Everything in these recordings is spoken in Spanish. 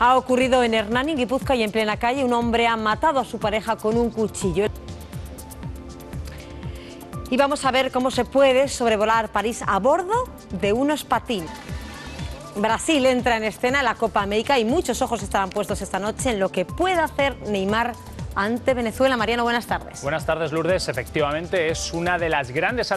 Ha ocurrido en Hernán, en Guipúzcoa, y en plena calle un hombre ha matado a su pareja con un cuchillo. Y vamos a ver cómo se puede sobrevolar París a bordo de unos patines. Brasil entra en escena en la Copa América y muchos ojos estarán puestos esta noche en lo que puede hacer Neymar ante Venezuela. Mariano, buenas tardes. Buenas tardes, Lourdes. Efectivamente, es una de las grandes...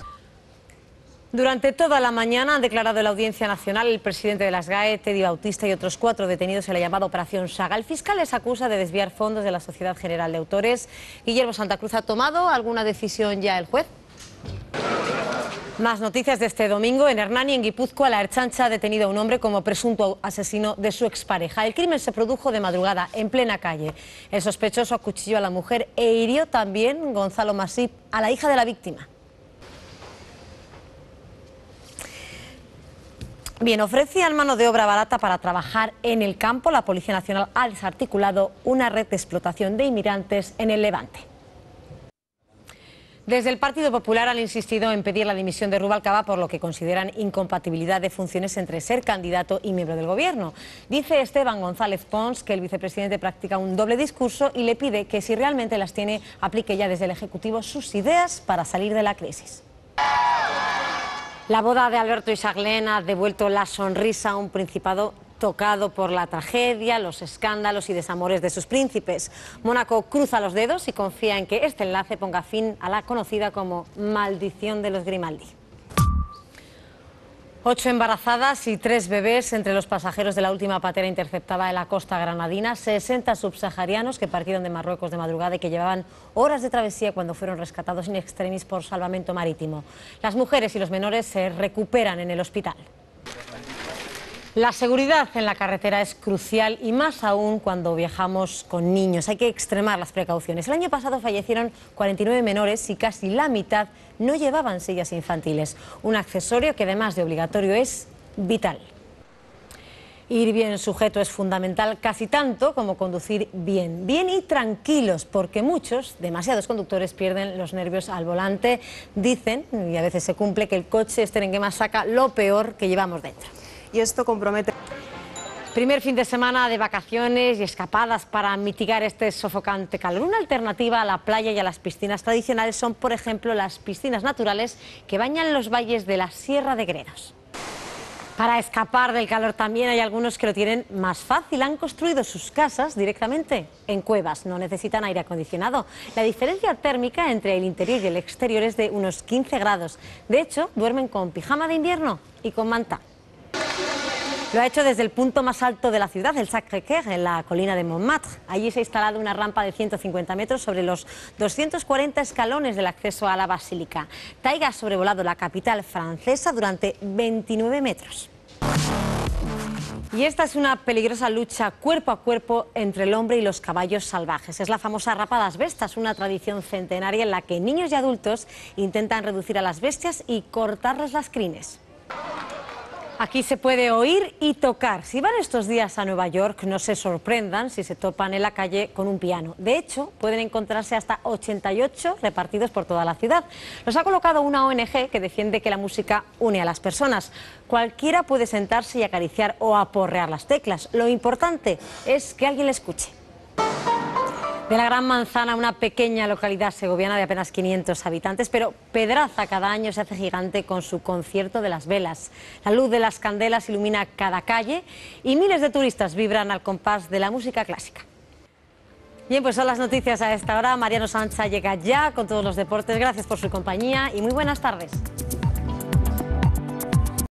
Durante toda la mañana han declarado en la Audiencia Nacional el presidente de las GAE, Teddy Bautista, y otros cuatro detenidos en la llamada Operación Saga. El fiscal les acusa de desviar fondos de la Sociedad General de Autores. Guillermo Santa Cruz, ¿ha tomado alguna decisión ya el juez? Más noticias de este domingo. En Hernani, en Guipúzcoa, la herchancha ha detenido a un hombre como presunto asesino de su expareja. El crimen se produjo de madrugada, en plena calle. El sospechoso acuchilló a la mujer e hirió también, Gonzalo Masip, a la hija de la víctima. Bien, ofrecían mano de obra barata para trabajar en el campo. La Policía Nacional ha desarticulado una red de explotación de inmigrantes en el Levante. Desde el Partido Popular han insistido en pedir la dimisión de Rubalcaba por lo que consideran incompatibilidad de funciones entre ser candidato y miembro del Gobierno. Dice Esteban González Pons que el vicepresidente practica un doble discurso y le pide que si realmente las tiene aplique ya desde el Ejecutivo sus ideas para salir de la crisis. La boda de Alberto y saglena ha devuelto la sonrisa a un principado tocado por la tragedia, los escándalos y desamores de sus príncipes. Mónaco cruza los dedos y confía en que este enlace ponga fin a la conocida como maldición de los Grimaldi. Ocho embarazadas y tres bebés entre los pasajeros de la última patera interceptada en la costa granadina. 60 subsaharianos que partieron de Marruecos de madrugada y que llevaban horas de travesía cuando fueron rescatados in extremis por salvamento marítimo. Las mujeres y los menores se recuperan en el hospital. La seguridad en la carretera es crucial y más aún cuando viajamos con niños. Hay que extremar las precauciones. El año pasado fallecieron 49 menores y casi la mitad no llevaban sillas infantiles. Un accesorio que además de obligatorio es vital. Ir bien sujeto es fundamental casi tanto como conducir bien. Bien y tranquilos, porque muchos, demasiados conductores pierden los nervios al volante. Dicen, y a veces se cumple, que el coche es que más saca lo peor que llevamos dentro y esto compromete... Primer fin de semana de vacaciones y escapadas para mitigar este sofocante calor. Una alternativa a la playa y a las piscinas tradicionales son, por ejemplo, las piscinas naturales que bañan los valles de la Sierra de Gredos. Para escapar del calor también hay algunos que lo tienen más fácil. Han construido sus casas directamente en cuevas. No necesitan aire acondicionado. La diferencia térmica entre el interior y el exterior es de unos 15 grados. De hecho, duermen con pijama de invierno y con manta. Lo ha hecho desde el punto más alto de la ciudad, el Sacré-Cœur, en la colina de Montmartre. Allí se ha instalado una rampa de 150 metros sobre los 240 escalones del acceso a la basílica. Taiga ha sobrevolado la capital francesa durante 29 metros. Y esta es una peligrosa lucha cuerpo a cuerpo entre el hombre y los caballos salvajes. Es la famosa rapa de las bestas, una tradición centenaria en la que niños y adultos intentan reducir a las bestias y cortarles las crines. Aquí se puede oír y tocar. Si van estos días a Nueva York, no se sorprendan si se topan en la calle con un piano. De hecho, pueden encontrarse hasta 88 repartidos por toda la ciudad. Los ha colocado una ONG que defiende que la música une a las personas. Cualquiera puede sentarse y acariciar o aporrear las teclas. Lo importante es que alguien le escuche. De la Gran Manzana, una pequeña localidad segoviana de apenas 500 habitantes, pero Pedraza cada año se hace gigante con su concierto de las velas. La luz de las candelas ilumina cada calle y miles de turistas vibran al compás de la música clásica. Bien, pues son las noticias a esta hora. Mariano Sancha llega ya con todos los deportes. Gracias por su compañía y muy buenas tardes.